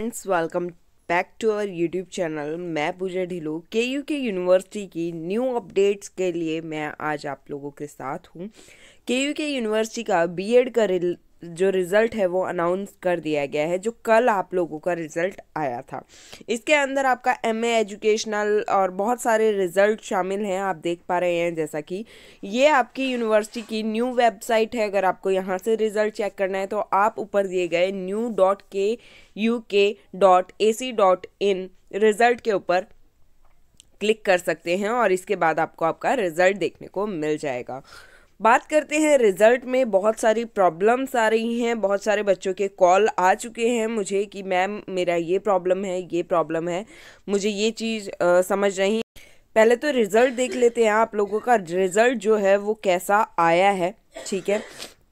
friends welcome back to our YouTube channel मैं पूजा ढिलो के यू के यूनिवर्सिटी की न्यू अपडेट्स के लिए मैं आज आप लोगों के साथ हूँ के यू के यूनिवर्सिटी का बीएड का जो रिज़ल्ट है वो अनाउंस कर दिया गया है जो कल आप लोगों का रिज़ल्ट आया था इसके अंदर आपका एम एजुकेशनल और बहुत सारे रिज़ल्ट शामिल हैं आप देख पा रहे हैं जैसा कि ये आपकी यूनिवर्सिटी की न्यू वेबसाइट है अगर आपको यहाँ से रिज़ल्ट चेक करना है तो आप ऊपर दिए गए new dot K U K dot A C dot in result के ऊपर क्लिक कर सकते हैं और इसके बाद आपको आपका रिज़ल्ट देखने को मिल जाएगा बात करते हैं रिज़ल्ट में बहुत सारी प्रॉब्लम्स आ रही हैं बहुत सारे बच्चों के कॉल आ चुके हैं मुझे कि मैम मेरा ये प्रॉब्लम है ये प्रॉब्लम है मुझे ये चीज़ समझ नहीं पहले तो रिज़ल्ट देख लेते हैं आप लोगों का रिज़ल्ट जो है वो कैसा आया है ठीक है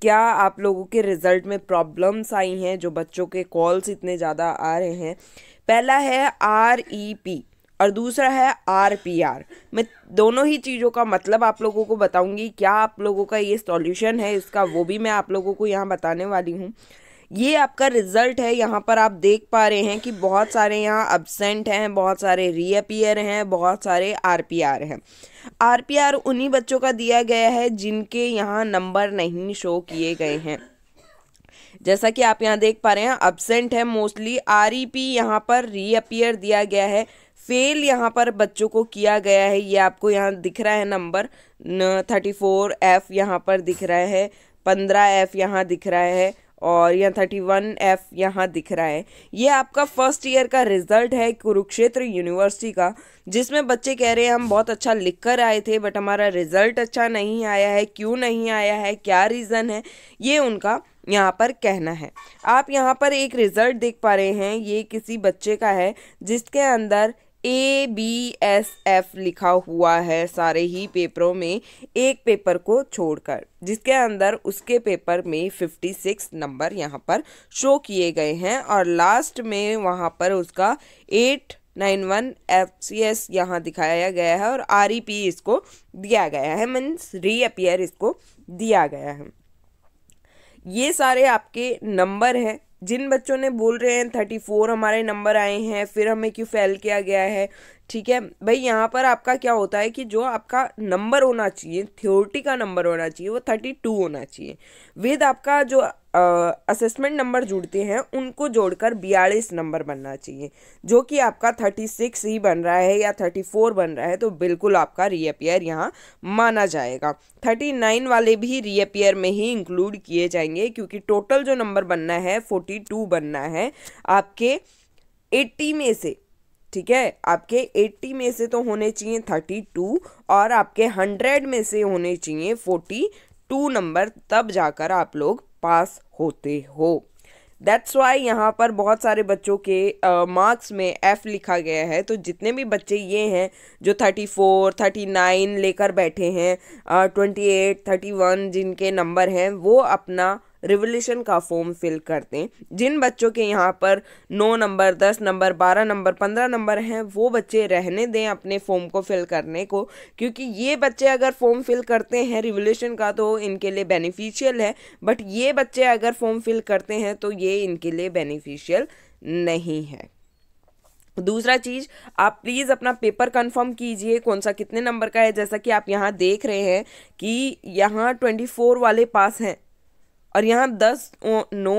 क्या आप लोगों के रिज़ल्ट में प्रॉब्लम्स आई हैं जो बच्चों के कॉल्स इतने ज़्यादा आ रहे हैं पहला है आर ई पी और दूसरा है आर पी आर मैं दोनों ही चीज़ों का मतलब आप लोगों को बताऊंगी क्या आप लोगों का ये सॉल्यूशन है इसका वो भी मैं आप लोगों को यहाँ बताने वाली हूँ ये आपका रिज़ल्ट है यहाँ पर आप देख पा रहे हैं कि बहुत सारे यहाँ अब्सेंट हैं बहुत सारे रीअपियर हैं बहुत सारे आर पी आर हैं आर पी आर उन्हीं बच्चों का दिया गया है जिनके यहाँ नंबर नहीं शो किए गए हैं जैसा कि आप यहाँ देख पा रहे हैं अबसेंट है मोस्टली आर ई पी यहाँ पर रीअपियर दिया गया है फेल यहाँ पर बच्चों को किया गया है ये आपको यहाँ दिख रहा है नंबर थर्टी फोर एफ यहाँ पर दिख रहा है पंद्रह एफ यहाँ दिख रहा है और यहाँ थर्टी वन एफ यहाँ दिख रहा है ये आपका फर्स्ट ईयर का रिजल्ट है कुरुक्षेत्र यूनिवर्सिटी का जिसमें बच्चे कह रहे हैं हम बहुत अच्छा लिख कर आए थे बट हमारा रिजल्ट अच्छा नहीं आया है क्यों नहीं आया है क्या रीज़न है ये उनका यहाँ पर कहना है आप यहाँ पर एक रिज़ल्ट देख पा रहे हैं ये किसी बच्चे का है जिसके अंदर ए बी एस एफ लिखा हुआ है सारे ही पेपरों में एक पेपर को छोड़कर जिसके अंदर उसके पेपर में 56 नंबर यहाँ पर शो किए गए हैं और लास्ट में वहाँ पर उसका eight nine one F C S यहाँ दिखाया गया है और आर ई पी इसको दिया गया है मीन्स रीअपियर इसको दिया गया है ये सारे आपके नंबर हैं जिन बच्चों ने बोल रहे हैं थर्टी फोर हमारे नंबर आए हैं फिर हमें क्यों फेल किया गया है ठीक है भाई यहाँ पर आपका क्या होता है कि जो आपका नंबर होना चाहिए थ्योरिटी का नंबर होना चाहिए वो थर्टी टू होना चाहिए विद आपका जो असेसमेंट नंबर जुड़ते हैं उनको जोड़कर बयालीस नंबर बनना चाहिए जो कि आपका थर्टी सिक्स ही बन रहा है या थर्टी फोर बन रहा है तो बिल्कुल आपका रीअपेयर यहाँ माना जाएगा थर्टी नाइन वाले भी रीअपेयर में ही इंक्लूड किए जाएंगे क्योंकि टोटल जो नंबर बनना है फोर्टी टू बनना है आपके एट्टी में से ठीक है आपके 80 में से तो होने चाहिए 32 और आपके 100 में से होने चाहिए 42 नंबर तब जाकर आप लोग पास होते हो दैट्स वाई यहाँ पर बहुत सारे बच्चों के मार्क्स uh, में एफ़ लिखा गया है तो जितने भी बच्चे ये हैं जो थर्टी फोर थर्टी नाइन लेकर बैठे हैं ट्वेंटी एट थर्टी वन जिनके नंबर हैं वो अपना रिवोल्यूशन का फॉर्म फिल करते हैं जिन बच्चों के यहाँ पर नौ नंबर दस नंबर बारह नंबर पंद्रह नंबर हैं वो बच्चे रहने दें अपने फॉर्म को फिल करने को क्योंकि ये बच्चे अगर फॉर्म फिल करते हैं रिवोल्यूशन का तो इनके लिए बेनिफिशियल है बट ये बच्चे अगर फॉर्म फिल करते हैं तो ये इनके लिए बेनिफिशियल नहीं है दूसरा चीज़ आप प्लीज़ अपना पेपर कंफर्म कीजिए कौन सा कितने नंबर का है जैसा कि आप यहाँ देख रहे हैं कि यहाँ ट्वेंटी फोर वाले पास हैं और यहाँ दस नो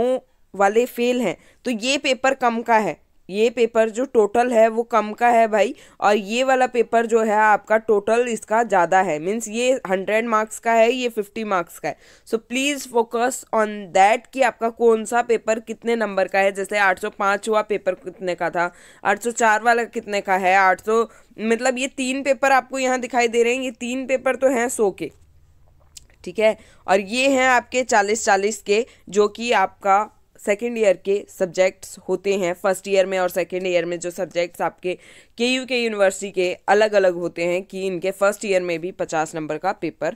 वाले फेल हैं तो ये पेपर कम का है ये पेपर जो टोटल है वो कम का है भाई और ये वाला पेपर जो है आपका टोटल इसका ज़्यादा है मीन्स ये हंड्रेड मार्क्स का है ये फिफ्टी मार्क्स का है so please focus on that कि आपका कौन सा पेपर कितने नंबर का है जैसे आठ सौ पाँच हुआ पेपर कितने का था आठ सौ चार वाला कितने का है आठ सौ मतलब ये तीन पेपर आपको यहाँ दिखाई दे रहे हैं ये तीन पेपर तो हैं सो के ठीक है और ये हैं आपके चालीस चालीस के जो कि आपका सेकेंड ईयर के सब्जेक्ट्स होते हैं फर्स्ट ईयर में और सेकेंड ईयर में जो सब्जेक्ट्स आपके के यू के यूनिवर्सिटी के अलग अलग होते हैं कि इनके फर्स्ट ईयर में भी पचास नंबर का पेपर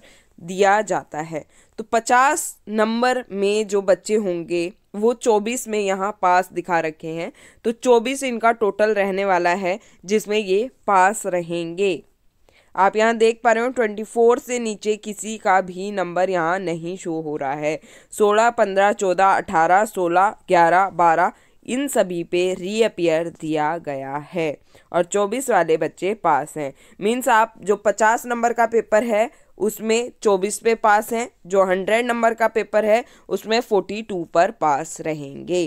दिया जाता है तो पचास नंबर में जो बच्चे होंगे वो चौबीस में यहाँ पास दिखा रखे हैं तो चौबीस इनका टोटल रहने वाला है जिसमें ये पास रहेंगे आप यहाँ देख पा रहे हो ट्वेंटी फोर से नीचे किसी का भी नंबर यहाँ नहीं शो हो रहा है सोलह पंद्रह चौदह अठारह सोलह ग्यारह बारह इन सभी पे रीअपियर दिया गया है और 24 वाले बच्चे पास हैं मीन्स आप जो 50 नंबर का पेपर है उसमें 24 पे पास हैं जो 100 नंबर का पेपर है उसमें 42 पर पास रहेंगे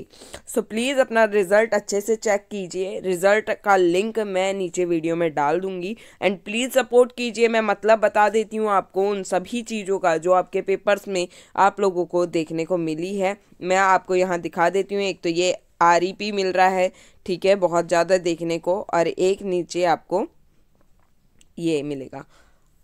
सो so, प्लीज़ अपना रिज़ल्ट अच्छे से चेक कीजिए रिज़ल्ट का लिंक मैं नीचे वीडियो में डाल दूंगी एंड प्लीज़ सपोर्ट कीजिए मैं मतलब बता देती हूँ आपको उन सभी चीज़ों का जो आपके पेपर्स में आप लोगों को देखने को मिली है मैं आपको यहाँ दिखा देती हूँ एक तो ये आर ई पी मिल रहा है ठीक है बहुत ज़्यादा देखने को और एक नीचे आपको ये मिलेगा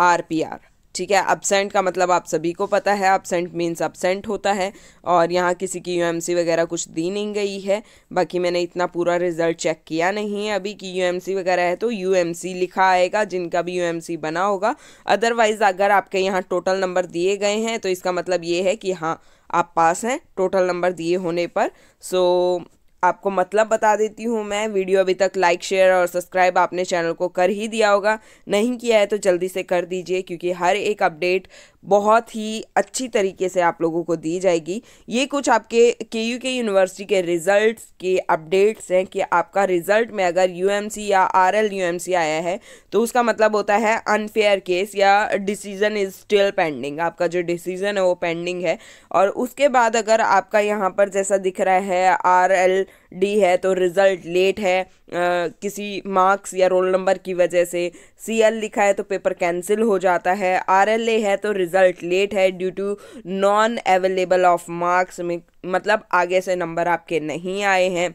आर पी आर ठीक है अबसेंट का मतलब आप सभी को पता है अबसेंट मीन्स अपसेंट होता है और यहाँ किसी की यूएमसी वगैरह कुछ दी नहीं गई है बाकी मैंने इतना पूरा रिजल्ट चेक किया नहीं है अभी कि यूएमसी वगैरह है तो यूएमसी लिखा आएगा जिनका भी यूएमसी बना होगा अदरवाइज़ अगर आपके यहाँ टोटल नंबर दिए गए हैं तो इसका मतलब ये है कि हाँ आप पास हैं टोटल नंबर दिए होने पर सो so, आपको मतलब बता देती हूँ मैं वीडियो अभी तक लाइक शेयर और सब्सक्राइब आपने चैनल को कर ही दिया होगा नहीं किया है तो जल्दी से कर दीजिए क्योंकि हर एक अपडेट बहुत ही अच्छी तरीके से आप लोगों को दी जाएगी ये कुछ आपके के यू के यूनिवर्सिटी के रिज़ल्ट्स के अपडेट्स हैं कि आपका रिज़ल्ट में अगर यू या आर एल आया है तो उसका मतलब होता है अनफेयर केस या डिसीज़न इज़ स्टिल पेंडिंग आपका जो डिसीज़न है वो पेंडिंग है और उसके बाद अगर आपका यहाँ पर जैसा दिख रहा है आर एल डी है तो रिज़ल्ट लेट है आ, किसी मार्क्स या रोल नंबर की वजह से सी एल लिखा है तो पेपर कैंसिल हो जाता है आर एल ए है तो रिज़ल्ट लेट है due to non available of marks में मतलब आगे से नंबर आपके नहीं आए हैं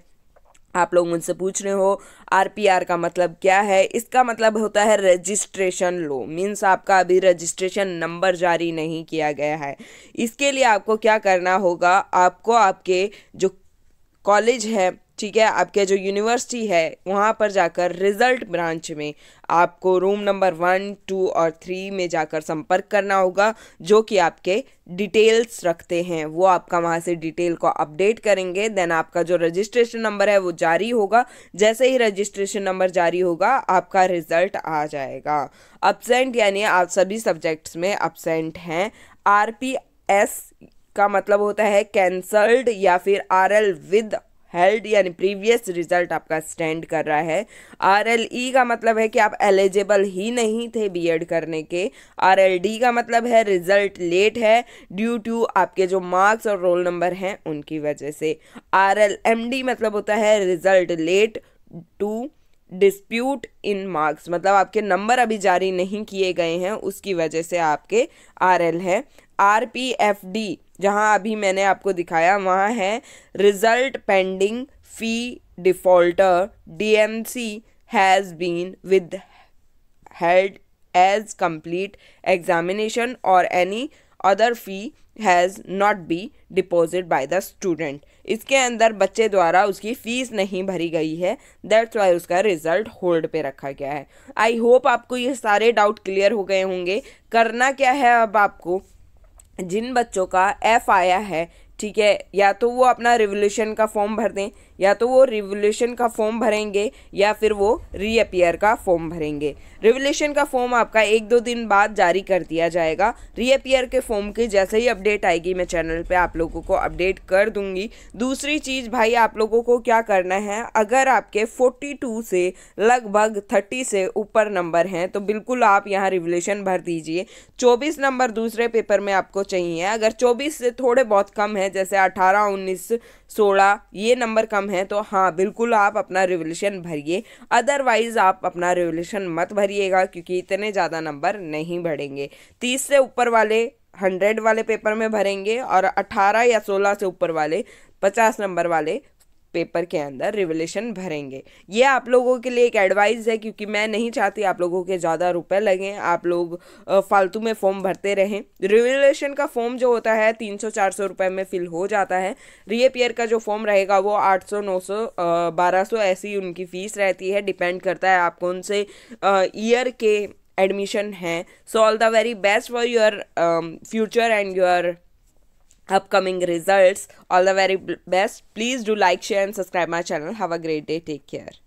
आप लोग मुझसे पूछ रहे हो आर पी आर का मतलब क्या है इसका मतलब होता है रजिस्ट्रेशन लो मीन्स आपका अभी रजिस्ट्रेशन नंबर जारी नहीं किया गया है इसके लिए आपको क्या करना होगा आपको आपके जो कॉलेज है ठीक है आपके जो यूनिवर्सिटी है वहाँ पर जाकर रिजल्ट ब्रांच में आपको रूम नंबर वन टू और थ्री में जाकर संपर्क करना होगा जो कि आपके डिटेल्स रखते हैं वो आपका वहाँ से डिटेल को अपडेट करेंगे देन आपका जो रजिस्ट्रेशन नंबर है वो जारी होगा जैसे ही रजिस्ट्रेशन नंबर जारी होगा आपका रिजल्ट आ जाएगा अपसेंट यानी आप सभी सब्जेक्ट्स में अपसेंट हैं आर पी एस इसका मतलब होता है कैंसल्ड या फिर आर एल विद हेल्ड यानी प्रीवियस रिजल्ट आपका स्टैंड कर रहा है आर एल ई का मतलब है कि आप एलिजिबल ही नहीं थे बी एड करने के आर एल डी का मतलब है रिजल्ट लेट है ड्यू टू आपके जो मार्क्स और रोल नंबर हैं उनकी वजह से आर एल एम डी मतलब होता है result late to dispute in marks मतलब आपके नंबर अभी जारी नहीं किए गए हैं उसकी वजह से आपके आर एल है आर पी एफ डी जहाँ अभी मैंने आपको दिखाया वहाँ है result pending fee defaulter D M C has been withheld as complete examination और any other fee has not be deposit by the student इसके अंदर बच्चे द्वारा उसकी फ़ीस नहीं भरी गई है दैट्स वाई उसका रिजल्ट होल्ड पे रखा गया है आई होप आपको ये सारे डाउट क्लियर हो गए होंगे करना क्या है अब आपको जिन बच्चों का एफ आया है ठीक है या तो वो अपना रिवोल्यूशन का फॉर्म भर दें या तो वो रिवोल्यूशन का फॉर्म भरेंगे या फिर वो रीअपियर का फॉर्म भरेंगे रिवोल्यूशन का फॉर्म आपका एक दो दिन बाद जारी कर दिया जाएगा रीअपियर के फॉर्म की जैसे ही अपडेट आएगी मैं चैनल पे आप लोगों को अपडेट कर दूंगी दूसरी चीज़ भाई आप लोगों को क्या करना है अगर आपके फोर्टी से लगभग थर्टी से ऊपर नंबर हैं तो बिल्कुल आप यहाँ रिवोल्यूशन भर दीजिए चौबीस नंबर दूसरे पेपर में आपको चाहिए अगर चौबीस से थोड़े बहुत कम है जैसे अठारह उन्नीस सोलह ये नंबर कम है तो हाँ बिल्कुल आप अपना रिवोल्यूशन भरिए अदरवाइज़ आप अपना रिवोल्यूशन मत भरिएगा क्योंकि इतने ज़्यादा नंबर नहीं बढ़ेंगे तीस से ऊपर वाले हंड्रेड वाले पेपर में भरेंगे और अठारह या सोलह से ऊपर वाले पचास नंबर वाले पेपर के अंदर रिवलेशन भरेंगे ये आप लोगों के लिए एक एडवाइस है क्योंकि मैं नहीं चाहती आप लोगों के ज़्यादा रुपए लगें आप लोग फालतू में फॉर्म भरते रहें रिवोल्यूशन का फॉर्म जो होता है तीन सौ चार सौ रुपये में फिल हो जाता है रीअपियर का जो फॉर्म रहेगा वो आठ सौ नौ सौ बारह सौ ऐसी उनकी फ़ीस रहती है डिपेंड करता है आप कौन से ईयर के एडमिशन है so all the very best for your future and your upcoming results all the very best please do like share and subscribe my channel have a great day take care